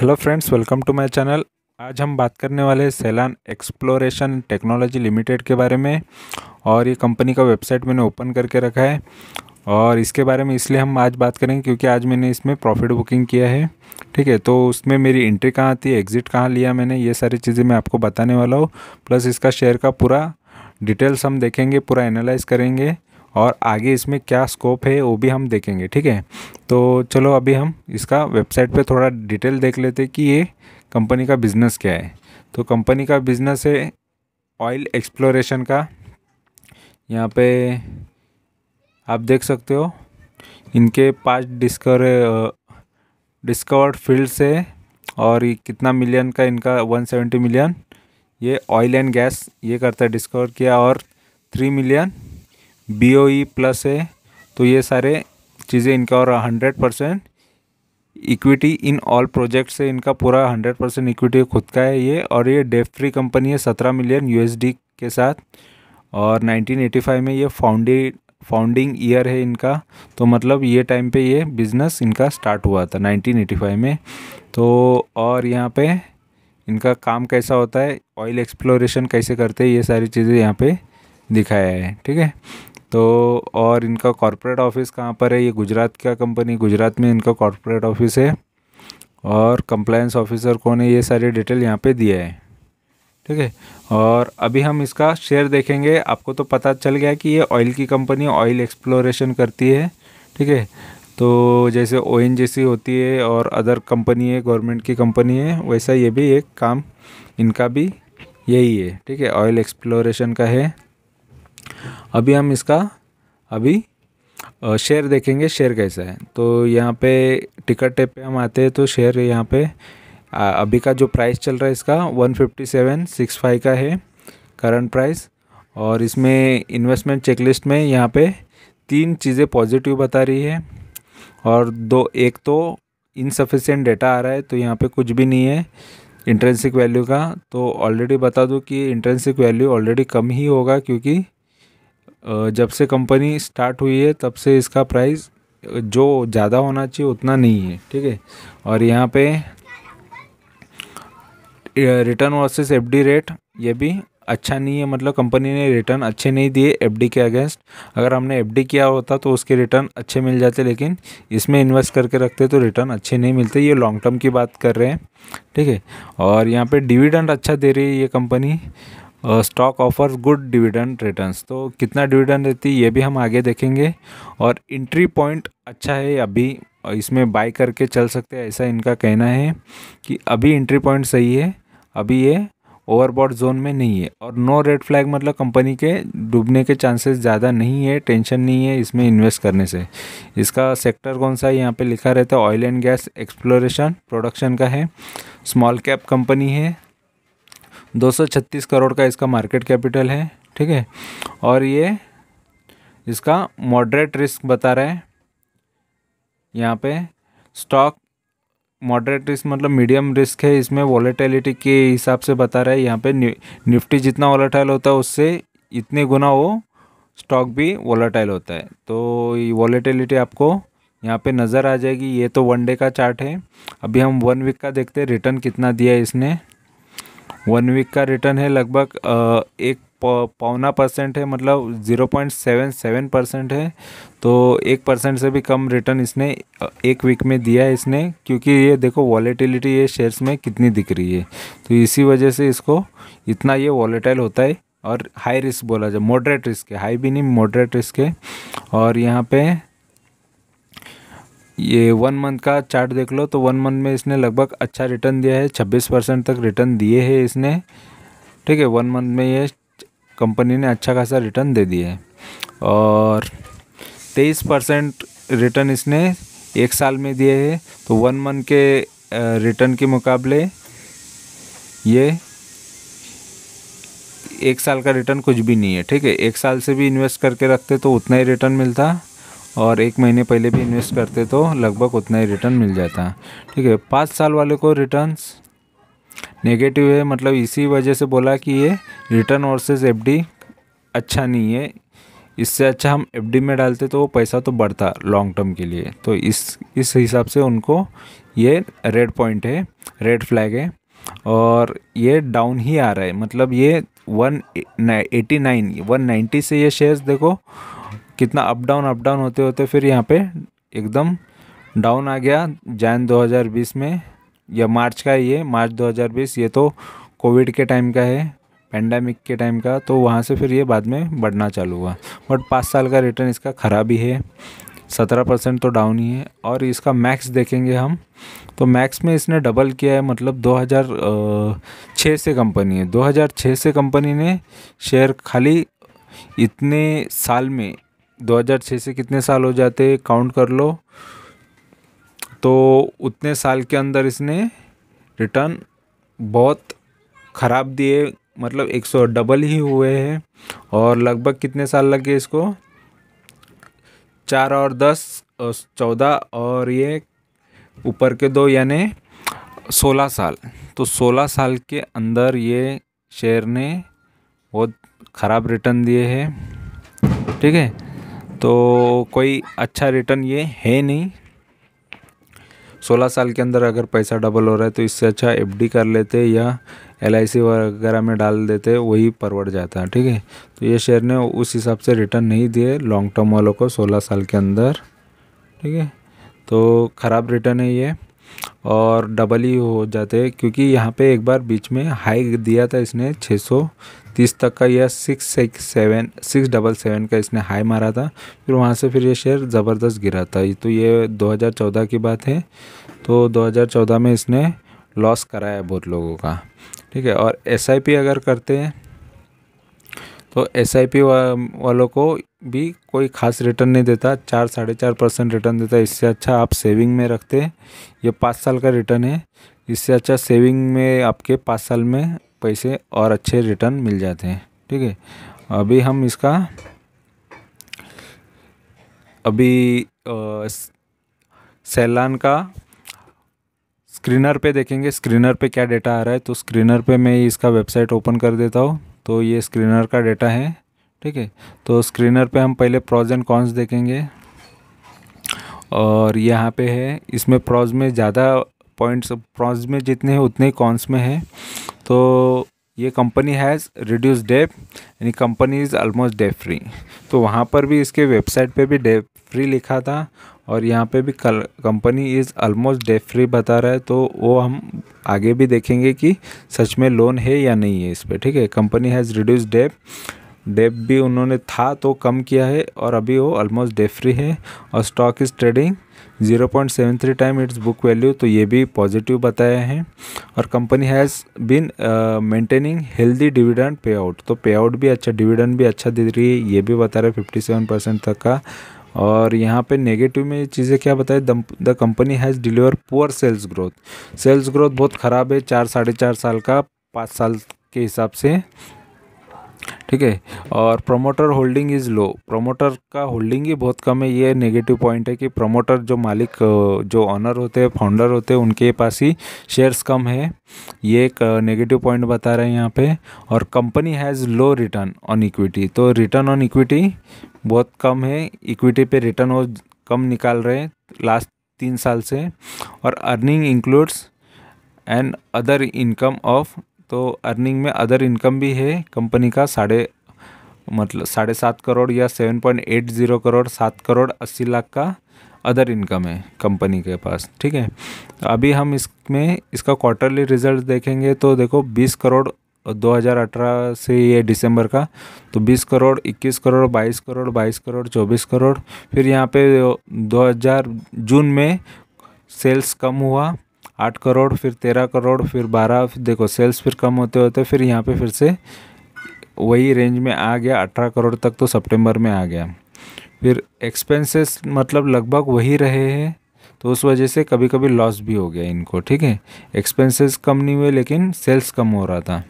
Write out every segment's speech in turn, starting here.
Hello friends welcome to my channel आज हम बात करने वाले सेलान एक्सप्लोरेशन टेक्नोलॉजी लिमिटेड के बारे में और ये कंपनी का वेबसाइट मैंने ओपन करके रखा है और इसके बारे में इसलिए हम आज बात करेंगे क्योंकि आज मैंने इसमें प्रॉफिट बुकिंग किया है ठीक है तो उसमें मेरी एंट्री कहाँ थी एग्ज़िट कहाँ लिया मैंने ये सारी चीज़ें मैं आपको बताने वाला हूँ प्लस इसका शेयर का पूरा डिटेल्स हम देखेंगे पूरा एनालाइज करेंगे और आगे इसमें क्या स्कोप है वो भी हम देखेंगे ठीक है तो चलो अभी हम इसका वेबसाइट पे थोड़ा डिटेल देख लेते कि ये कंपनी का बिज़नेस क्या है तो कंपनी का बिज़नेस है ऑयल एक्सप्लोरेशन का यहाँ पे आप देख सकते हो इनके पाँच डिस्कर डिस्कवर्ड फील्ड्स है और ये कितना मिलियन का इनका 170 मिलियन ये ऑयल एंड गैस ये करता है डिस्कवर किया और three million B O E plus है तो ये सारे चीज़ें इनका और hundred percent equity in all project से इनका पूरा हंड्रेड परसेंट इक्विटी खुद का है ये और ये डेफ फ्री कंपनी है सत्रह मिलियन यूएसडी के साथ और 1985 में ये फाउंडी फाउंडिंग ईयर है इनका तो मतलब ये टाइम पे ये बिज़नेस इनका स्टार्ट हुआ था 1985 में तो और यहाँ पे इनका काम कैसा होता है ऑयल एक्सप्लोरेशन कैसे करते हैं ये सारी चीज़ें यहाँ पे दिखाया है ठीक है तो और इनका कॉरपोरेट ऑफिस कहाँ पर है ये गुजरात का कंपनी गुजरात में इनका कॉरपोरेट ऑफिस है और कंप्लाइंस ऑफिसर कौन है ये सारी डिटेल यहाँ पे दिया है ठीक है और अभी हम इसका शेयर देखेंगे आपको तो पता चल गया कि ये ऑयल की कंपनी ऑयल एक्सप्लोरेशन करती है ठीक है तो जैसे ओ होती है और अदर कंपनी है गवर्नमेंट की कंपनी है वैसा ये भी एक काम इनका भी यही है ठीक है ऑयल एक्सप्लोरेशन का है अभी हम इसका अभी शेयर देखेंगे शेयर कैसा है तो यहाँ पे टिकट टेप पे हम आते हैं तो शेयर यहाँ पे अभी का जो प्राइस चल रहा है इसका one fifty seven six five का है करंट प्राइस और इसमें इन्वेस्टमेंट चेकलिस्ट में यहाँ पे तीन चीज़ें पॉजिटिव बता रही है और दो एक तो इनसफिशेंट डेटा आ रहा है तो यहाँ पे कुछ भी नहीं है इंट्रेंसिक वैल्यू का तो ऑलरेडी बता दूँ कि इंट्रेंसिक वैल्यू ऑलरेडी कम ही होगा क्योंकि जब से कंपनी स्टार्ट हुई है तब से इसका प्राइस जो ज़्यादा होना चाहिए उतना नहीं है ठीक है और यहाँ पे रिटर्न वर्सेस एफडी रेट ये भी अच्छा नहीं है मतलब कंपनी ने रिटर्न अच्छे नहीं दिए एफडी के अगेंस्ट अगर हमने एफडी किया होता तो उसके रिटर्न अच्छे मिल जाते लेकिन इसमें इन्वेस्ट करके रखते तो रिटर्न अच्छे नहीं मिलते ये लॉन्ग टर्म की बात कर रहे हैं ठीक है और यहाँ पे डिविडेंड अच्छा दे रही है ये company stock offer good dividend returns तो कितना डिविडेंड देती है ये भी हम आगे देखेंगे और इंट्री पॉइंट अच्छा है अभी इसमें बाई करके चल सकते हैं ऐसा इनका कहना है कि अभी इंट्री पॉइंट सही है अभी ये ओवरबॉड जोन में नहीं है और नो रेड फ्लैग मतलब कंपनी के डूबने के चांसेस ज़्यादा नहीं है टेंशन नहीं है इसमें इन्वेस्ट करने से इसका सेक्टर कौन सा है यहाँ पे लिखा रहता है oil and gas exploration production का है स्मॉल कैप कंपनी है 236 करोड़ का इसका मार्केट कैपिटल है ठीक है और ये इसका मॉडरेट रिस्क बता रहा है यहाँ पे स्टॉक मॉडरेट रिस्क मतलब मीडियम रिस्क है इसमें वॉलेटिलिटी के हिसाब से बता रहा है यहाँ पे निफ्टी जितना वॉलेटाइल होता है उससे इतने गुना वो स्टॉक भी वॉलेटाइल होता है तो ये वॉलेटिलिटी आपको यहाँ पे नज़र आ जाएगी ये तो वन डे का चार्ट है अभी हम वन वीक का देखते हैं रिटर्न कितना दिया है इसने वन वीक का रिटर्न है लगभग एक पौना परसेंट है मतलब zero point seven seven percent है तो एक परसेंट से भी कम रिटर्न इसने एक वीक में दिया है इसने क्योंकि ये देखो वॉलेटिलिटी ये शेयर्स में कितनी दिख रही है तो इसी वजह से इसको इतना ये वॉलेटाइल होता है और हाई रिस्क बोला जाए मॉडरेट रिस्क है हाई भी नहीं मॉडरेट रिस्क है और यहाँ पर ये वन मंथ का चार्ट देख लो तो वन मंथ में इसने लगभग अच्छा रिटर्न दिया है छब्बीस परसेंट तक रिटर्न दिए है इसने ठीक है वन मंथ में ये कंपनी ने अच्छा खासा रिटर्न दे दिया है और तेईस परसेंट रिटर्न इसने एक साल में दिए है तो वन मंथ के रिटर्न के मुकाबले ये एक साल का रिटर्न कुछ भी नहीं है ठीक है एक साल से भी इन्वेस्ट करके रखते तो उतना ही रिटर्न मिलता और एक महीने पहले भी इन्वेस्ट करते तो लगभग उतना ही रिटर्न मिल जाता ठीक है पाँच साल वाले को रिटर्न्स नेगेटिव है मतलब इसी वजह से बोला कि ये रिटर्न वर्सेस एफडी अच्छा नहीं है इससे अच्छा हम एफडी में डालते तो वो पैसा तो बढ़ता लॉन्ग टर्म के लिए तो इस इस हिसाब से उनको ये रेड पॉइंट है रेड फ्लैग है और ये डाउन ही आ रहा है मतलब ये one eighty nine one ninety से ये शेयर्स देखो कितना अप डाउन अप डाउन होते होते फिर यहाँ पे एकदम डाउन आ गया जैन 2020 में या मार्च का ये मार्च 2020 ये तो कोविड के टाइम का है पेंडेमिक के टाइम का तो वहाँ से फिर ये बाद में बढ़ना चालू हुआ बट पाँच साल का रिटर्न इसका ख़राब ही है सत्रह परसेंट तो डाउन ही है और इसका मैक्स देखेंगे हम तो मैक्स में इसने डबल किया है मतलब 2006 से कंपनी है 2006 से कंपनी ने शेयर खाली इतने साल में 2006 से कितने साल हो जाते काउंट कर लो तो उतने साल के अंदर इसने रिटर्न बहुत ख़राब दिए मतलब एक सौ डबल ही हुए हैं और लगभग कितने साल लगे इसको चार और दस चौदह और ये ऊपर के दो यानी सोलह साल तो सोलह साल के अंदर ये शेयर ने बहुत ख़राब रिटर्न दिए हैं ठीक है तो कोई अच्छा रिटर्न ये है नहीं सोलह साल के अंदर अगर पैसा डबल हो रहा है तो इससे अच्छा एफ कर लेते या एल वगैरह में डाल देते वही परवट जाता है ठीक है तो ये शेयर ने उस हिसाब से रिटर्न नहीं दिए लॉन्ग टर्म वालों को सोलह साल के अंदर ठीक है तो ख़राब रिटर्न है ये और डबल ही हो जाते क्योंकि यहाँ पे एक बार बीच में हाई दिया था इसने सौ तीस तक का यह six six seven six double seven का इसने हाई मारा था फिर वहाँ से फिर ये शेयर ज़बरदस्त गिरा था तो ये 2014 की बात है तो 2014 में इसने लॉस कराया बहुत लोगों का ठीक है और एस अगर करते हैं तो एस आई पी वालों को भी कोई खास रिटर्न नहीं देता चार साढ़े चार परसेंट रिटर्न देता इससे अच्छा आप सेविंग में रखते ये पाँच साल का रिटर्न है इससे अच्छा सेविंग में आपके पाँच साल में पैसे और अच्छे रिटर्न मिल जाते हैं ठीक है अभी हम इसका अभी सैलान का स्क्रीनर पे देखेंगे स्क्रीनर पे क्या डेटा आ रहा है तो स्क्रीनर पे मैं इसका वेबसाइट ओपन कर देता हूँ तो ये स्क्रीनर का डेटा है ठीक है तो स्क्रीनर पे हम पहले प्रॉज एंड कॉन्स देखेंगे और यहाँ पे है इसमें प्रॉज में ज़्यादा पॉइंट्स प्रॉज में जितने हैं उतने कॉन्स में है तो ये कंपनी हैज़ रिड्यूस डेप यानी company is almost debt free तो वहाँ पर भी इसके वेबसाइट पे भी डेप फ्री लिखा था और यहाँ पे भी कल company is almost debt free बता रहा है तो वो हम आगे भी देखेंगे कि सच में लोन है या नहीं है इस पर ठीक है company has reduce debt debt भी उन्होंने था तो कम किया है और अभी वो ऑलमोस्ट डेप फ्री है और stock is trading zero point seven three time its book value तो ये भी पॉजिटिव बताया है और company has been maintaining healthy dividend payout तो पे आउट भी अच्छा डिविडेंड भी अच्छा दे रही है ये भी बता रहा है फिफ्टी सेवन परसेंट तक का और यहाँ पे नेगेटिव में चीज़ें क्या बताए the company has deliver poor sales growth sales growth बहुत ख़राब है चार साढ़े चार साल का पाँच साल के हिसाब से ठीक है और promoter holding is low promoter का होल्डिंग ही बहुत कम है ये नेगेटिव पॉइंट है कि प्रमोटर जो मालिक जो ऑनर होते हैं फाउंडर होते हैं उनके पास ही शेयर्स कम है ये एक नेगेटिव पॉइंट बता रहे हैं यहाँ पे और company has low return on equity तो रिटर्न ऑन इक्विटी बहुत कम है इक्विटी पे रिटर्न वो कम निकाल रहे हैं लास्ट तीन साल से और earning includes and other income of तो अर्निंग में अदर इनकम भी है कंपनी का साढ़े मतलब साढ़े सात करोड़ या seven point eight zero crore सात करोड़ अस्सी लाख का अदर इनकम है कंपनी के पास ठीक है अभी हम इसमें इसका क्वार्टरली रिजल्ट देखेंगे तो देखो बीस करोड़ 2018 से ये दिसंबर का तो 20 करोड़ 21 करोड़ 22 करोड़ 22 करोड़ 24 करोड़ फिर यहाँ पे 2000 जून में सेल्स कम हुआ आठ करोड़ फिर तेरह करोड़ फिर बारह फिर देखो सेल्स फिर कम होते होते फिर यहाँ पे फिर से वही रेंज में आ गया अठारह करोड़ तक तो सितंबर में आ गया फिर एक्सपेंसेस मतलब लगभग वही रहे हैं तो उस वजह से कभी कभी लॉस भी हो गया इनको ठीक है एक्सपेंसेस कम नहीं हुए लेकिन सेल्स कम हो रहा था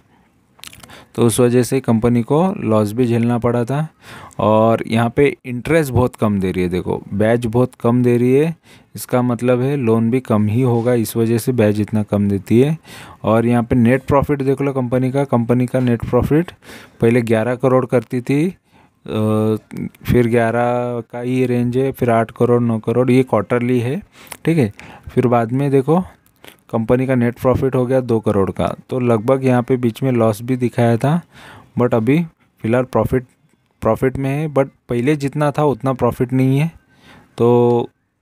तो उस वजह से कंपनी को लॉस भी झेलना पड़ा था और यहाँ पे इंटरेस्ट बहुत कम दे रही है देखो बैज बहुत कम दे रही है इसका मतलब है लोन भी कम ही होगा इस वजह से बैज इतना कम देती है और यहाँ पे नेट प्रॉफिट देख लो कंपनी का कंपनी का नेट प्रॉफिट पहले 11 करोड़ करती थी फिर ग्यारह का ही रेंज है फिर आठ करोड़ नौ करोड़ ये क्वार्टरली है ठीक है फिर बाद में देखो कंपनी का नेट प्रॉफिट हो गया दो करोड़ का तो लगभग यहाँ पे बीच में लॉस भी दिखाया था बट अभी फ़िलहाल प्रॉफिट प्रॉफिट में है बट पहले जितना था उतना प्रॉफिट नहीं है तो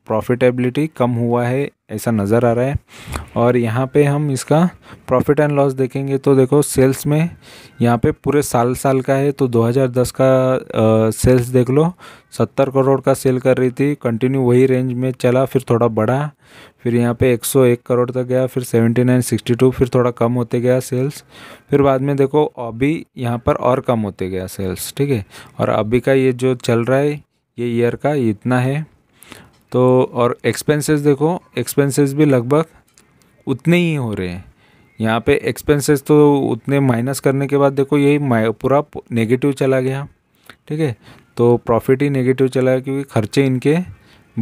प्रॉफिटेबिलिटी कम हुआ है ऐसा नज़र आ रहा है और यहाँ पे हम इसका प्रॉफिट एंड लॉस देखेंगे तो देखो सेल्स में यहाँ पे पूरे साल साल का है तो 2010 का सेल्स देख लो 70 करोड़ का सेल कर रही थी कंटिन्यू वही रेंज में चला फिर थोड़ा बढ़ा फिर यहाँ पे 101 करोड़ तक गया फिर 79 62 फिर थोड़ा कम होते गया सेल्स फिर बाद में देखो अभी यहाँ पर और कम होते गया सेल्स ठीक है और अभी का ये जो चल रहा है ये ईयर का इतना है तो और एक्सपेंसेस देखो एक्सपेंसेस भी लगभग उतने ही हो रहे हैं यहाँ पे एक्सपेंसेस तो उतने माइनस करने के बाद देखो यही पूरा नेगेटिव चला गया ठीक है तो प्रॉफिट ही नेगेटिव चला गया क्योंकि खर्चे इनके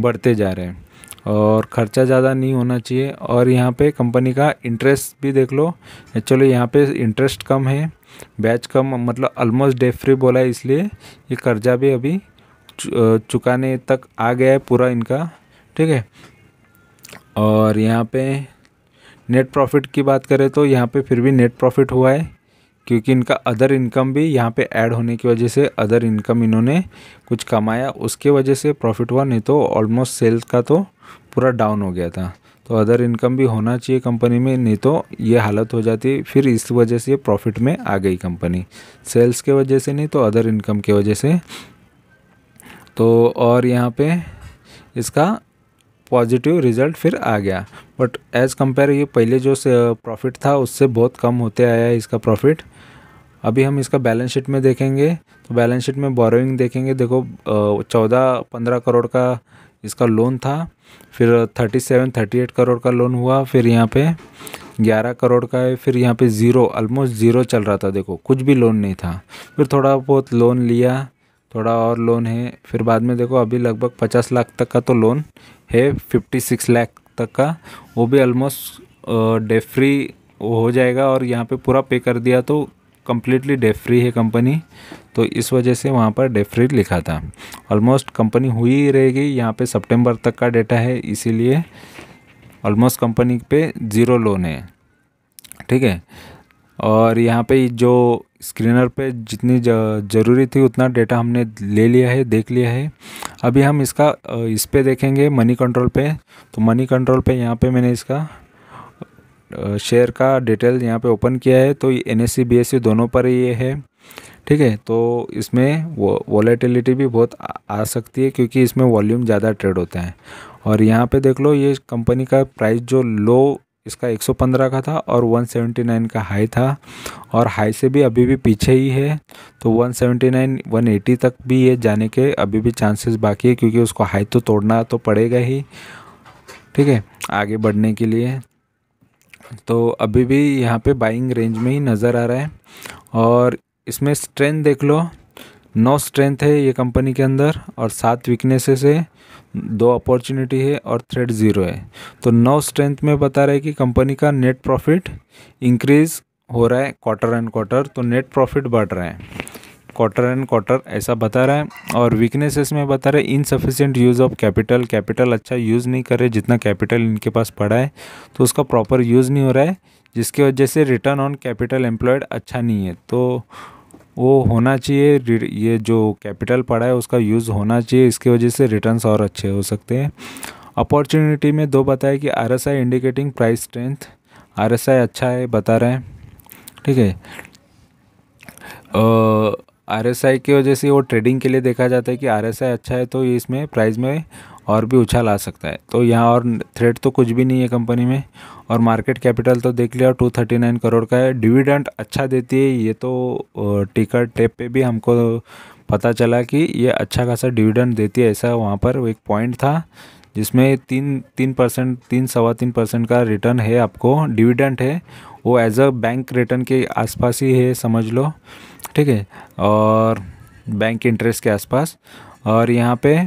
बढ़ते जा रहे हैं और ख़र्चा ज़्यादा नहीं होना चाहिए और यहाँ पे कंपनी का इंटरेस्ट भी देख लो चलो यहाँ पे इंटरेस्ट कम है बैच कम मतलब ऑलमोस्ट डेफ फ्री बोला है इसलिए ये कर्जा भी अभी चुकाने तक आ गया है पूरा इनका ठीक है और यहाँ पे नेट प्रॉफिट की बात करें तो यहाँ पे फिर भी नेट प्रॉफिट हुआ है क्योंकि इनका अदर इनकम भी यहाँ पे ऐड होने की वजह से अदर इनकम इन्होंने कुछ कमाया उसके वजह से प्रॉफिट हुआ नहीं तो ऑलमोस्ट सेल्स का तो पूरा डाउन हो गया था तो अदर इनकम भी होना चाहिए कंपनी में नहीं तो ये हालत हो जाती फिर इस वजह से प्रॉफिट में आ गई कंपनी सेल्स के वजह से नहीं तो अदर इनकम के वजह से तो और यहाँ पे इसका पॉजिटिव रिज़ल्ट फिर आ गया बट एज़ कम्पेयर ये पहले जो प्रॉफिट था उससे बहुत कम होते आया है इसका प्रॉफिट अभी हम इसका बैलेंस शीट में देखेंगे तो बैलेंस शीट में बोरोइंग देखेंगे देखो चौदह पंद्रह करोड़ का इसका लोन था फिर thirty seven thirty eight crore का लोन हुआ फिर यहाँ पे ग्यारह करोड़ का है फिर यहाँ पे ज़ीरो ऑलमोस्ट ज़ीरो चल रहा था देखो कुछ भी लोन नहीं था फिर थोड़ा बहुत लोन लिया थोड़ा और लोन है फिर बाद में देखो अभी लगभग पचास लाख तक का तो लोन है फिफ्टी सिक्स लाख तक का वो भी ऑलमोस्ट डे फ्री हो जाएगा और यहाँ पे पूरा पे कर दिया तो कम्प्लीटली डे फ्री है कंपनी तो इस वजह से वहाँ पर डे फ्री लिखा था ऑलमोस्ट कंपनी हुई ही रहेगी यहाँ पे सितंबर तक का डेटा है इसीलिए ऑलमोस्ट कंपनी पे ज़ीरो लोन है ठीक है और यहाँ पे जो स्क्रीनर पे जितनी ज़रूरी थी उतना डेटा हमने ले लिया है देख लिया है अभी हम इसका इस पर देखेंगे मनी कंट्रोल पे तो मनी कंट्रोल पे यहाँ पे मैंने इसका शेयर का डिटेल यहाँ पे ओपन किया है तो एन एस सी दोनों पर ये है ठीक है तो इसमें वो वॉलेटिलिटी भी बहुत आ, आ सकती है क्योंकि इसमें वॉल्यूम ज़्यादा ट्रेड होता है और यहाँ पे देख लो ये कंपनी का प्राइस जो लो इसका 115 का था और 179 का हाई था और हाई से भी अभी भी पीछे ही है तो 179 180 तक भी ये जाने के अभी भी चांसेस बाकी है क्योंकि उसको हाई तो तोड़ना तो पड़ेगा ही ठीक है आगे बढ़ने के लिए तो अभी भी यहाँ पे बाइंग रेंज में ही नज़र आ रहा है और इसमें स्ट्रेंथ देख लो नौ स्ट्रेंथ है ये कंपनी के अंदर और सात वीकनेसेस है दो अपॉर्चुनिटी है और थ्रेड ज़ीरो है तो नौ स्ट्रेंथ में बता रहा है कि कंपनी का नेट प्रॉफिट इंक्रीज़ हो रहा है क्वार्टर एंड क्वार्टर तो नेट प्रॉफिट बढ़ रहा है क्वार्टर एंड क्वार्टर ऐसा बता रहा है और वीकनेसेस में बता रहे हैं insufficient use of capital capital अच्छा यूज़ नहीं कर रहे जितना कैपिटल इनके पास पड़ा है तो उसका प्रॉपर यूज़ नहीं हो रहा है जिसकी वजह से रिटर्न ऑन कैपिटल एम्प्लॉयड अच्छा नहीं है तो वो होना चाहिए ये जो कैपिटल पड़ा है उसका यूज़ होना चाहिए इसकी वजह से रिटर्न्स और अच्छे हो सकते हैं अपॉर्चुनिटी में दो बताया कि R S I indicating price strength R S I अच्छा है बता रहे हैं ठीक है आर एस आई की वजह से वो ट्रेडिंग के लिए देखा जाता है कि आर एस आई अच्छा है तो इसमें प्राइस में और भी उछाल आ सकता है तो यहाँ और थ्रेड तो कुछ भी नहीं है कंपनी में और मार्केट कैपिटल तो देख लिया टू थर्टी नाइन करोड़ का है डिविडेंड अच्छा देती है ये तो टिकट टेप पे भी हमको पता चला कि ये अच्छा खासा डिविडेंड देती है ऐसा वहाँ पर एक पॉइंट था जिसमें तीन तीन परसेंट तीन सवा तीन परसेंट का रिटर्न है आपको डिविडेंड है वो एज अ बैंक रिटर्न के आसपास ही है समझ लो ठीक है और बैंक इंटरेस्ट के आसपास और यहाँ पे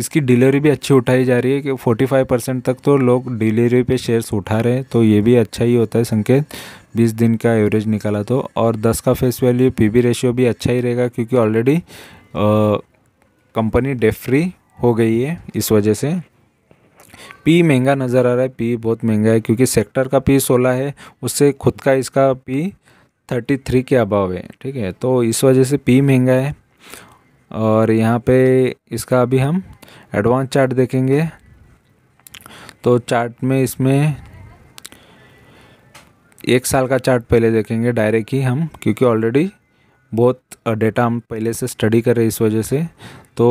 इसकी डिलीवरी भी अच्छी उठाई जा रही है कि 45 परसेंट तक तो लोग डिलीवरी पे शेयर्स उठा रहे हैं तो ये भी अच्छा ही होता है संकेत 20 दिन का एवरेज निकाला तो और 10 का फेस वैल्यू पीबी रेशियो भी अच्छा ही रहेगा क्योंकि ऑलरेडी कंपनी डेफ फ्री हो गई है इस वजह से पी महंगा नज़र आ रहा है पी बहुत महंगा है क्योंकि सेक्टर का पी सोलह है उससे खुद का इसका पी थर्टी थ्री के अभाव है ठीक है तो इस वजह से पी महंगा है और यहाँ पे इसका अभी हम एडवांस चार्ट देखेंगे तो चार्ट में इसमें एक साल का चार्ट पहले देखेंगे डायरेक्ट ही हम क्योंकि ऑलरेडी बहुत डेटा हम पहले से स्टडी कर रहे हैं इस वजह से तो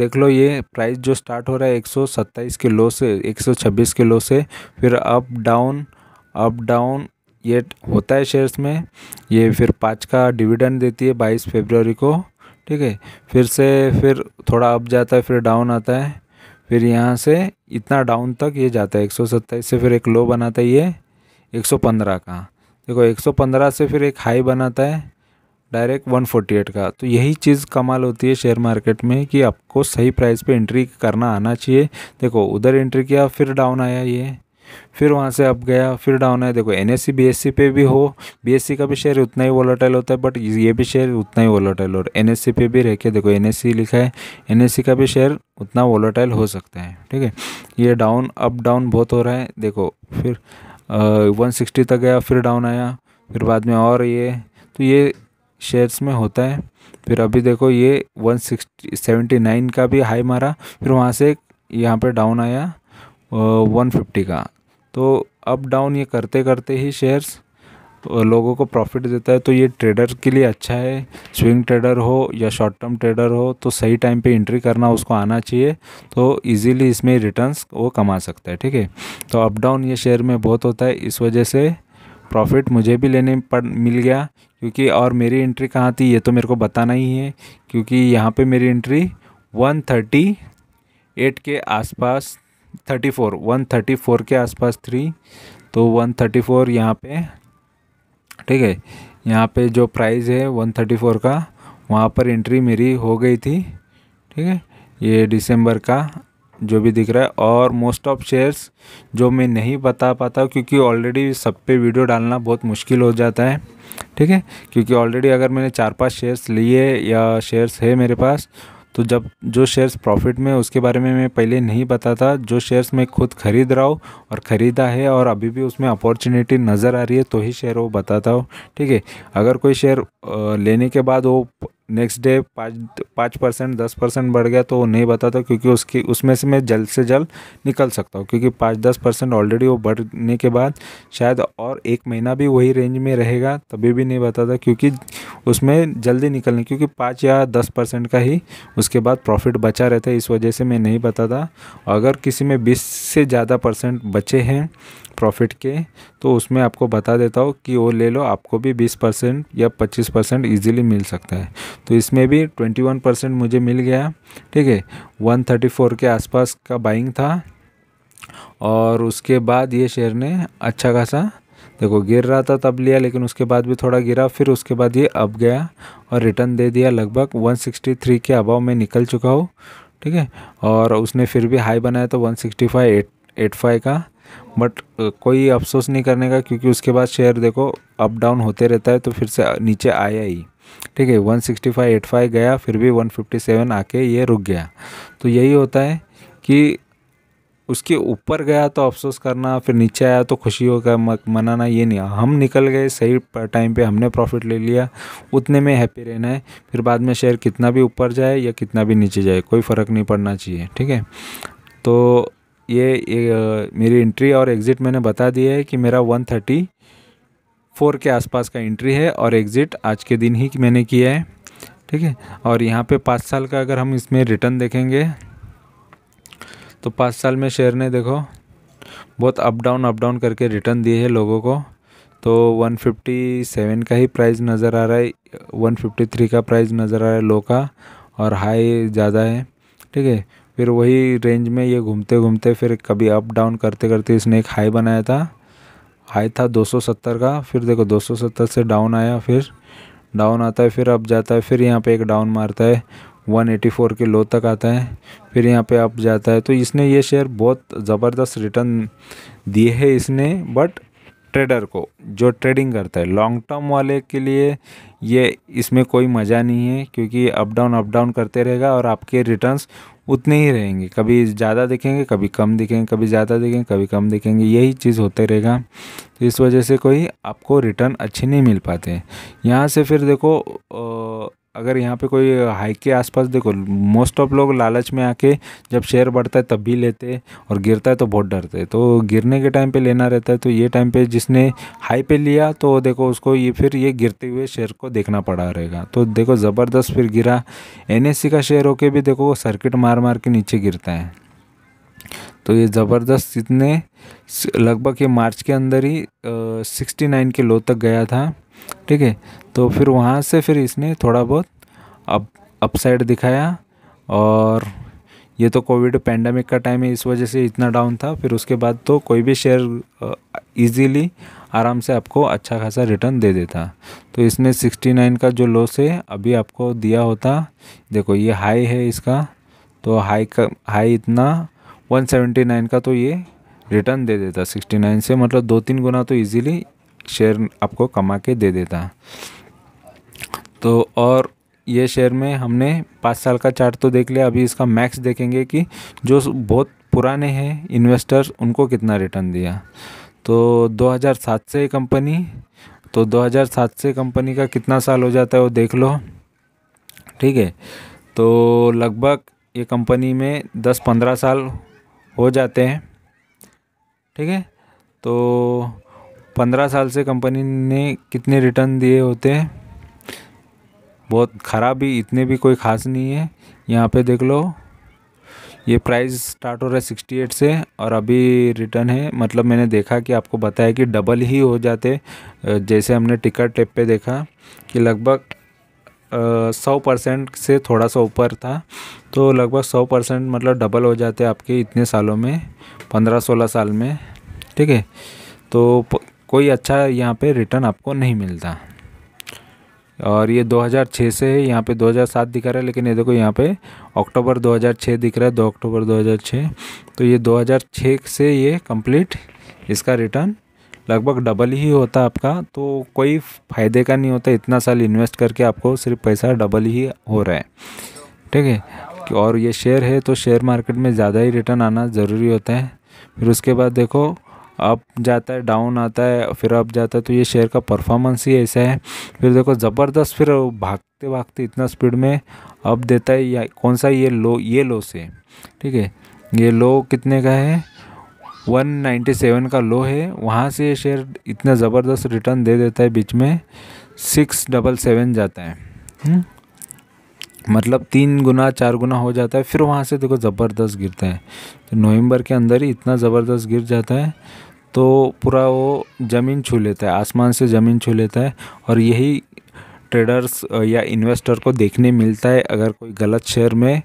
देख लो ये प्राइस जो स्टार्ट हो रहा है एक के लो से 126 के लो से फिर अप डाउन अप डाउन ये होता है शेयर्स में ये फिर पाँच का डिविडेंड देती है 22 फरवरी को ठीक है फिर से फिर थोड़ा अप जाता है फिर डाउन आता है फिर यहाँ से इतना डाउन तक ये जाता है एक से फिर एक लो बनाता है ये 115 का देखो 115 से फिर एक हाई बनाता है डायरेक्ट 148 का तो यही चीज़ कमाल होती है शेयर मार्केट में कि आपको सही प्राइस पे एंट्री करना आना चाहिए देखो उधर एंट्री किया फिर डाउन आया ये फिर वहाँ से अप गया फिर डाउन है देखो एन एस सी पे भी हो बी का भी शेयर उतना ही वोलाटाइल होता है बट ये भी शेयर उतना ही वोलाटाइल और एन पे भी रह के देखो एन लिखा है एन का भी शेयर उतना वोलाटाइल हो सकता है ठीक है ये डाउन अप डाउन बहुत हो रहा है देखो फिर वन सिक्सटी तक गया फिर डाउन आया फिर बाद में और ये तो ये शेयर्स में होता है फिर अभी देखो ये वन सिक्सटी सेवेंटी नाइन का भी हाई मारा फिर वहाँ से यहाँ पर डाउन आया वन फिफ्टी का तो अप डाउन ये करते करते ही शेयर्स लोगों को प्रॉफिट देता है तो ये ट्रेडर के लिए अच्छा है स्विंग ट्रेडर हो या शॉर्ट टर्म ट्रेडर हो तो सही टाइम पे इंट्री करना उसको आना चाहिए तो इजीली इसमें रिटर्न्स वो कमा सकता है ठीक है तो अप डाउन ये शेयर में बहुत होता है इस वजह से प्रॉफिट मुझे भी लेने पर मिल गया क्योंकि और मेरी एंट्री कहाँ थी ये तो मेरे को बताना ही है क्योंकि यहाँ पर मेरी एंट्री वन थर्टी एट के आसपास thirty four one thirty four के आसपास थ्री तो वन थर्टी फोर यहाँ पे ठीक है यहाँ पे जो प्राइस है वन थर्टी फोर का वहाँ पर एंट्री मेरी हो गई थी ठीक है ये दिसंबर का जो भी दिख रहा है और मोस्ट ऑफ शेयर्स जो मैं नहीं बता पाता क्योंकि ऑलरेडी सब पे वीडियो डालना बहुत मुश्किल हो जाता है ठीक है क्योंकि ऑलरेडी अगर मैंने चार पांच शेयर्स लिए या शेयर्स है मेरे पास तो जब जो शेयर्स प्रॉफिट में उसके बारे में मैं पहले नहीं पता था जो शेयर्स मैं खुद ख़रीद रहा हूँ और ख़रीदा है और अभी भी उसमें अपॉर्चुनिटी नज़र आ रही है तो ही शेयर वो बताता हूँ ठीक है अगर कोई शेयर लेने के बाद वो नेक्स्ट डे पाँच पाँच परसेंट दस परसेंट बढ़ गया तो वो नहीं बताता क्योंकि उसकी उसमें से मैं जल्द से जल्द निकल सकता हूँ क्योंकि पाँच दस परसेंट ऑलरेडी वो बढ़ने के बाद शायद और एक महीना भी वही रेंज में रहेगा तभी भी नहीं बताता क्योंकि उसमें जल्दी निकलने क्योंकि पाँच या दस परसेंट का ही उसके बाद प्रॉफिट बचा रहता है इस वजह से मैं नहीं बताता अगर किसी में बीस से ज़्यादा परसेंट बचे हैं प्रॉफिट के तो उसमें आपको बता देता हूँ कि वो ले लो आपको भी 20 परसेंट या 25 परसेंट ईजिली मिल सकता है तो इसमें भी 21 परसेंट मुझे मिल गया ठीक है 134 के आसपास का बाइंग था और उसके बाद ये शेयर ने अच्छा खासा देखो गिर रहा था तब लिया लेकिन उसके बाद भी थोड़ा गिरा फिर उसके बाद ये अब गया और रिटर्न दे दिया लगभग 163 के अभाव में निकल चुका हूँ ठीक है और उसने फिर भी हाई बनाया तो 165 एट एट फाइव का बट कोई अफसोस नहीं करने का क्योंकि उसके बाद शेयर देखो अप डाउन होते रहता है तो फिर से नीचे आया ही ठीक है वन फाइव गया फिर भी सेवन आके ये रुक गया तो यही होता है कि उसके ऊपर गया तो अफसोस करना फिर नीचे आया तो खुशी होगा मनाना ये नहीं हम निकल गए सही टाइम पे हमने प्रॉफिट ले लिया उतने में हैप्पी रहना है फिर बाद में शेयर कितना भी ऊपर जाए या कितना भी नीचे जाए कोई फ़र्क नहीं पड़ना चाहिए ठीक है तो ये, ये मेरी एंट्री और एग्ज़िट मैंने बता दिया है कि मेरा वन थर्टी फोर के आसपास का एंट्री है और एग्ज़िट आज के दिन ही मैंने किया है ठीक है और यहाँ पे पाँच साल का अगर हम इसमें रिटर्न देखेंगे तो पाँच साल में शेयर ने देखो बहुत अप डाउन अप डाउन करके रिटर्न दिए है लोगों को तो 157 का ही प्राइस नज़र आ रहा है 153 का प्राइस नज़र आ रहा है लो का और हाई ज़्यादा है ठीक है फिर वही रेंज में ये घूमते घूमते फिर कभी अप डाउन करते करते इसने एक हाई बनाया था हाई था 270 का फिर देखो 270 से डाउन आया फिर डाउन आता है फिर अप जाता है फिर यहाँ पे एक डाउन मारता है 184 के लो तक आता है फिर यहाँ पे अप जाता है तो इसने ये शेयर बहुत ज़बरदस्त रिटर्न दिए है इसने बट ट्रेडर को जो ट्रेडिंग करता है लॉन्ग टर्म वाले के लिए ये इसमें कोई मज़ा नहीं है क्योंकि अप डाउन अप डाउन करते रहेगा और आपके रिटर्न्स उतने ही रहेंगे कभी ज़्यादा दिखेंगे कभी कम दिखेंगे कभी ज़्यादा दिखेंगे कभी कम दिखेंगे यही चीज़ होते रहेगा तो इस वजह से कोई आपको रिटर्न अच्छे नहीं मिल पाते यहाँ से फिर देखो अगर यहाँ पे कोई हाई के आसपास देखो मोस्ट ऑफ लोग लालच में आके जब शेयर बढ़ता है तब भी लेते हैं और गिरता है तो बहुत डरते हैं तो गिरने के टाइम पे लेना रहता है तो ये टाइम पे जिसने हाई पे लिया तो देखो उसको ये फिर ये गिरते हुए शेयर को देखना पड़ा रहेगा तो देखो ज़बरदस्त फिर गिरा एन का शेयर होके भी देखो सर्किट मार मार के नीचे गिरता है तो ये ज़बरदस्त इतने लगभग ये मार्च के अंदर ही सिक्सटी नाइन के लो तक गया था ठीक है तो फिर वहाँ से फिर इसने थोड़ा बहुत अप अपसाइड दिखाया और ये तो कोविड पैंडमिक का टाइम है इस वजह से इतना डाउन था फिर उसके बाद तो कोई भी शेयर इजीली आराम से आपको अच्छा खासा रिटर्न दे देता तो इसने 69 का जो लॉस है अभी आपको दिया होता देखो ये हाई है इसका तो हाई का हाई इतना 179 का तो ये रिटर्न दे देता 69 से मतलब दो तीन गुना तो इजीली शेयर आपको कमा के दे देता तो और ये शेयर में हमने पाँच साल का चार्ट तो देख लिया अभी इसका मैक्स देखेंगे कि जो बहुत पुराने हैं इन्वेस्टर्स उनको कितना रिटर्न दिया तो 2007 से कंपनी तो 2007 से कंपनी का कितना साल हो जाता है वो देख लो ठीक है तो लगभग ये कंपनी में 10-15 साल हो जाते हैं ठीक है तो पंद्रह साल से कंपनी ने कितने रिटर्न दिए होते हैं बहुत ख़राब भी इतने भी कोई ख़ास नहीं है यहाँ पे देख लो ये प्राइस स्टार्ट हो रहा है सिक्सटी एट से और अभी रिटर्न है मतलब मैंने देखा कि आपको बताया कि डबल ही हो जाते जैसे हमने टिकट टेप पे देखा कि लगभग सौ परसेंट से थोड़ा सा ऊपर था तो लगभग सौ परसेंट मतलब डबल हो जाते आपके इतने सालों में पंद्रह सोलह साल में ठीक है तो कोई अच्छा यहाँ पे रिटर्न आपको नहीं मिलता और ये 2006 से है यहाँ पे 2007 दिखा रहा है लेकिन ये देखो यहाँ पे अक्टूबर 2006 दिख रहा है दो अक्टूबर 2006 तो ये 2006 से ये कंप्लीट इसका रिटर्न लगभग डबल ही होता आपका तो कोई फ़ायदे का नहीं होता इतना साल इन्वेस्ट करके आपको सिर्फ पैसा डबल ही हो रहा है ठीक है और ये शेयर है तो शेयर मार्केट में ज़्यादा ही रिटर्न आना ज़रूरी होता है फिर उसके बाद देखो अप जाता है डाउन आता है फिर अप जाता है तो ये शेयर का परफॉर्मेंस ही ऐसा है फिर देखो ज़बरदस्त फिर भागते भागते इतना स्पीड में अप देता है या कौन सा ये लो ये लो से ठीक है ये लो कितने का है 197 का लो है वहाँ से ये शेयर इतना ज़बरदस्त रिटर्न दे देता है बीच में सिक्स डबल सेवन जाता है हुँ? हम्म, मतलब तीन गुना चार गुना हो जाता है फिर वहाँ से देखो ज़बरदस्त गिरता है तो नवंबर के अंदर ही इतना ज़बरदस्त गिर जाता है तो पूरा वो ज़मीन छू लेता है आसमान से ज़मीन छू लेता है और यही ट्रेडर्स या इन्वेस्टर को देखने मिलता है अगर कोई गलत शेयर में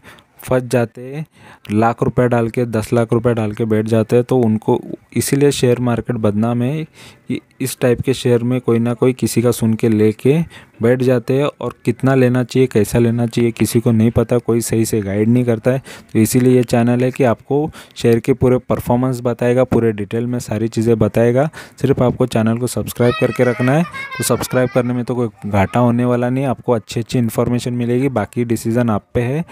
फंस जाते लाख रुपए डाल के दस लाख रुपए डाल के बैठ जाते हैं तो उनको इसीलिए शेयर मार्केट बदनाम है कि इस टाइप के शेयर में कोई ना कोई किसी का सुन के ले के बैठ जाते हैं और कितना लेना चाहिए कैसा लेना चाहिए किसी को नहीं पता कोई सही से गाइड नहीं करता है तो इसीलिए ये चैनल है कि आपको शेयर के पूरे परफॉर्मेंस बताएगा पूरे डिटेल में सारी चीज़ें बताएगा सिर्फ आपको चैनल को सब्सक्राइब करके रखना है तो सब्सक्राइब करने में तो कोई घाटा होने वाला नहीं आपको अच्छी अच्छी इन्फॉर्मेशन मिलेगी बाकी डिसीज़न आप पे है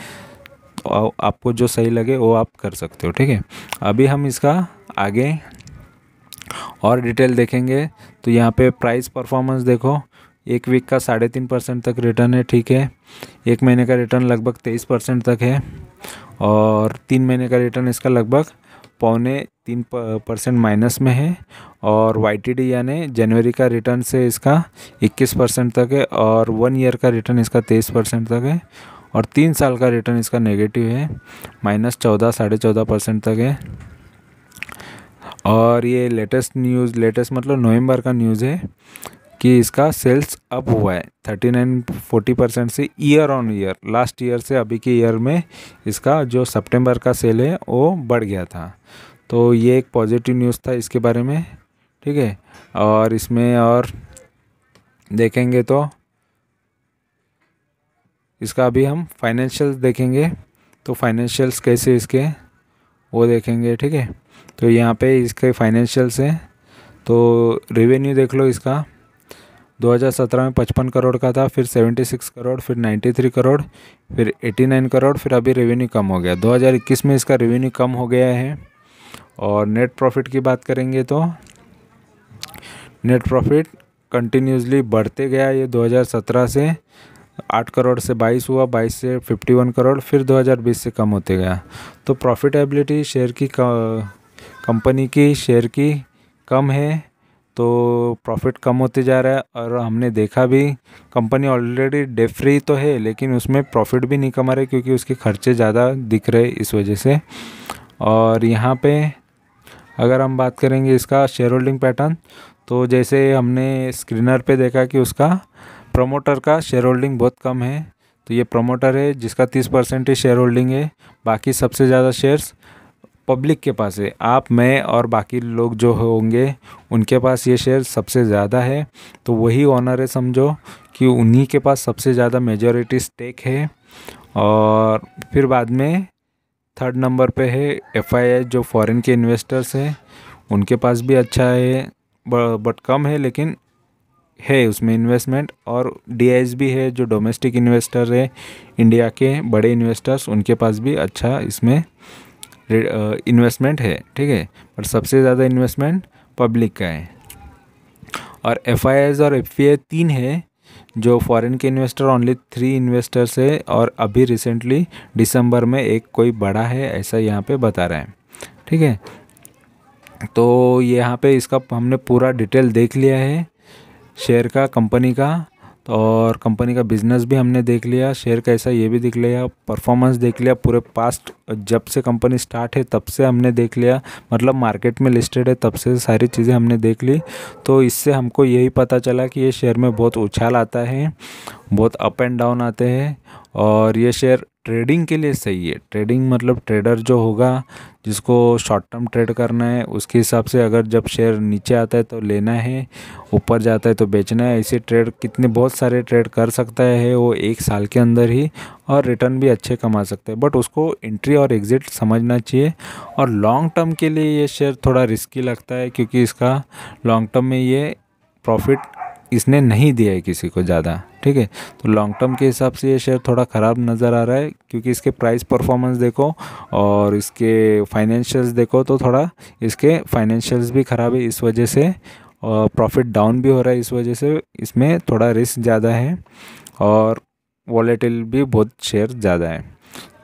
आपको जो सही लगे वो आप कर सकते हो ठीक है अभी हम इसका आगे और डिटेल देखेंगे तो यहाँ पे प्राइस परफॉर्मेंस देखो एक वीक का साढ़े तीन परसेंट तक रिटर्न है ठीक है एक महीने का रिटर्न लगभग तेईस परसेंट तक है और तीन महीने का रिटर्न इसका लगभग पौने तीन परसेंट माइनस में है और वाई यानी जनवरी का रिटर्न से इसका इक्कीस परसेंट तक है और वन ईयर का रिटर्न इसका तेईस परसेंट तक है और तीन साल का रिटर्न इसका नेगेटिव है माइनस चौदह साढ़े चौदह परसेंट तक है और ये लेटेस्ट न्यूज़ लेटेस्ट मतलब नवंबर का न्यूज़ है कि इसका सेल्स अप हुआ है थर्टी नाइन फोर्टी परसेंट से year on year last year से अभी के ईयर में इसका जो सितंबर का सेल है वो बढ़ गया था तो ये एक पॉजिटिव न्यूज़ था इसके बारे में ठीक है और इसमें और देखेंगे तो इसका अभी हम फाइनेंशियल देखेंगे तो फाइनेंशियल्स कैसे इसके वो देखेंगे ठीक है तो यहाँ पे इसके फाइनेंशियल्स हैं तो रेवेन्यू देख लो इसका 2017 में 55 करोड़ का था फिर 76 करोड़ फिर 93 करोड़ फिर 89 करोड़ फिर अभी रेवेन्यू कम हो गया 2021 में इसका रेवेन्यू कम हो गया है और नेट प्रॉफिट की बात करेंगे तो नेट प्रॉफिट कंटिन्यूसली बढ़ते गया ये 2017 से आठ करोड़ से बाईस हुआ बाईस से फिफ्टी वन करोड़ फिर दो हज़ार बीस से कम होते गया तो प्रॉफिटेबिलिटी शेयर की कंपनी की शेयर की कम है तो प्रॉफिट कम होते जा रहा है और हमने देखा भी कंपनी ऑलरेडी डेट फ्री तो है लेकिन उसमें प्रॉफिट भी नहीं कमा रहे क्योंकि उसके खर्चे ज़्यादा दिख रहे इस वजह से और यहाँ पे अगर हम बात करेंगे इसका शेयर होल्डिंग पैटर्न तो जैसे हमने स्क्रीनर पे देखा कि उसका प्रमोटर का शेयर होल्डिंग बहुत कम है तो ये प्रमोटर है जिसका तीस ही शेयर होल्डिंग है बाकी सबसे ज़्यादा शेयर्स पब्लिक के पास है आप मैं और बाकी लोग जो होंगे उनके पास ये शेयर सबसे ज़्यादा है तो वही ऑनर है समझो कि उन्हीं के पास सबसे ज़्यादा मेजॉरिटी स्टेक है और फिर बाद में थर्ड नंबर पे है एफ जो फॉरेन के इन्वेस्टर्स हैं उनके पास भी अच्छा है बट कम है लेकिन है उसमें इन्वेस्टमेंट और डी है जो डोमेस्टिक इन्वेस्टर है इंडिया के बड़े इन्वेस्टर्स उनके पास भी अच्छा इसमें इन्वेस्टमेंट है ठीक है पर सबसे ज़्यादा इन्वेस्टमेंट पब्लिक का है और एफ और एफ तीन है जो फॉरेन के इन्वेस्टर ओनली थ्री इन्वेस्टर्स है और अभी रिसेंटली दिसंबर में एक कोई बड़ा है ऐसा यहाँ पे बता रहा है ठीक है तो यहाँ पे इसका हमने पूरा डिटेल देख लिया है शेयर का कंपनी का और कंपनी का बिजनेस भी हमने देख लिया शेयर कैसा ये भी देख लिया परफॉर्मेंस देख लिया पूरे पास्ट जब से कंपनी स्टार्ट है तब से हमने देख लिया मतलब मार्केट में लिस्टेड है तब से सारी चीज़ें हमने देख ली तो इससे हमको यही पता चला कि ये शेयर में बहुत उछाल आता है बहुत अप एंड डाउन आते हैं और ये शेयर ट्रेडिंग के लिए सही है ट्रेडिंग मतलब ट्रेडर जो होगा जिसको शॉर्ट टर्म ट्रेड करना है उसके हिसाब से अगर जब शेयर नीचे आता है तो लेना है ऊपर जाता है तो बेचना है ऐसे ट्रेड कितने बहुत सारे ट्रेड कर सकता है वो एक साल के अंदर ही और रिटर्न भी अच्छे कमा सकता है बट उसको एंट्री और एग्ज़िट समझना चाहिए और लॉन्ग टर्म के लिए ये शेयर थोड़ा रिस्की लगता है क्योंकि इसका लॉन्ग टर्म में ये प्रॉफिट इसने नहीं दिया है किसी को ज़्यादा ठीक है तो लॉन्ग टर्म के हिसाब से ये शेयर थोड़ा ख़राब नज़र आ रहा है क्योंकि इसके प्राइस परफॉर्मेंस देखो और इसके फाइनेंशियल्स देखो तो थोड़ा इसके फाइनेंशियल्स भी ख़राब है इस वजह से और प्रॉफिट डाउन भी हो रहा है इस वजह से इसमें थोड़ा रिस्क ज़्यादा है और वॉलेटिल भी बहुत शेयर ज़्यादा है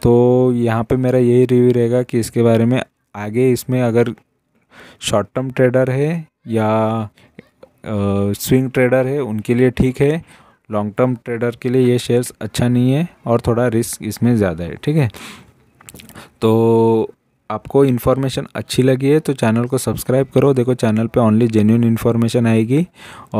तो यहाँ पे मेरा यही रिव्यू रहेगा कि इसके बारे में आगे इसमें अगर शॉर्ट टर्म ट्रेडर है या स्विंग ट्रेडर है उनके लिए ठीक है लॉन्ग टर्म ट्रेडर के लिए ये शेयर्स अच्छा नहीं है और थोड़ा रिस्क इसमें ज़्यादा है ठीक है तो आपको इन्फॉर्मेशन अच्छी लगी है तो चैनल को सब्सक्राइब करो देखो चैनल पे ओनली जेन्यून इन्फॉर्मेशन आएगी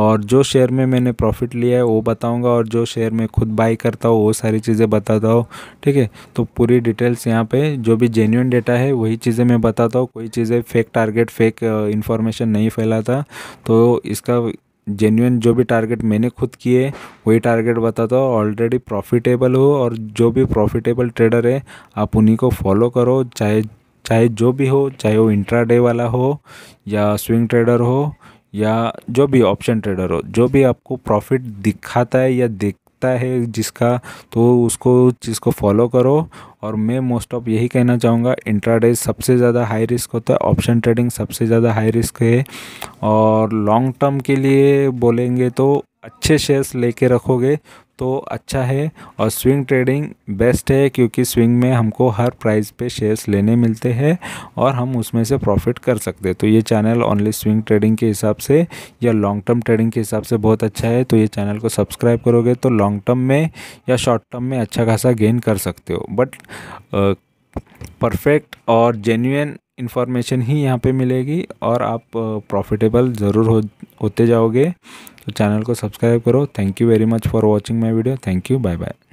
और जो शेयर में मैंने प्रॉफिट लिया है वो बताऊंगा और जो शेयर में खुद बाई करता हूँ वो सारी चीज़ें बताता हूँ ठीक है तो पूरी डिटेल्स यहाँ पे जो भी जेन्यून डेटा है वही चीज़ें मैं बताता हूँ कोई चीज़ें फेक टारगेट फेक इन्फॉर्मेशन नहीं फैलाता तो इसका जेन्यून जो भी टारगेट मैंने खुद किए वही टारगेट बताता हूँ ऑलरेडी प्रॉफिटेबल हो और जो भी प्रॉफिटेबल ट्रेडर है आप उन्हीं को फॉलो करो चाहे चाहे जो भी हो चाहे वो इंट्राडे वाला हो या स्विंग ट्रेडर हो या जो भी ऑप्शन ट्रेडर हो जो भी आपको प्रॉफिट दिखाता है या दिख सकता है जिसका तो उसको चीज़ को फॉलो करो और मैं मोस्ट ऑफ यही कहना चाहूँगा इंट्राडे सबसे ज़्यादा हाई रिस्क होता है ऑप्शन ट्रेडिंग सबसे ज़्यादा हाई रिस्क है और लॉन्ग टर्म के लिए बोलेंगे तो अच्छे शेयर्स लेके रखोगे तो अच्छा है और स्विंग ट्रेडिंग बेस्ट है क्योंकि स्विंग में हमको हर प्राइस पे शेयर्स लेने मिलते हैं और हम उसमें से प्रॉफिट कर सकते हैं तो ये चैनल ओनली स्विंग ट्रेडिंग के हिसाब से या लॉन्ग टर्म ट्रेडिंग के हिसाब से बहुत अच्छा है तो ये चैनल को सब्सक्राइब करोगे तो लॉन्ग टर्म में या शॉर्ट टर्म में अच्छा खासा गेन कर सकते हो बट परफेक्ट और जेन्यून इन्फॉर्मेशन ही यहाँ पे मिलेगी और आप प्रॉफिटेबल ज़रूर हो होते जाओगे तो चैनल को सब्सक्राइब करो thank you very much for watching my video thank you bye bye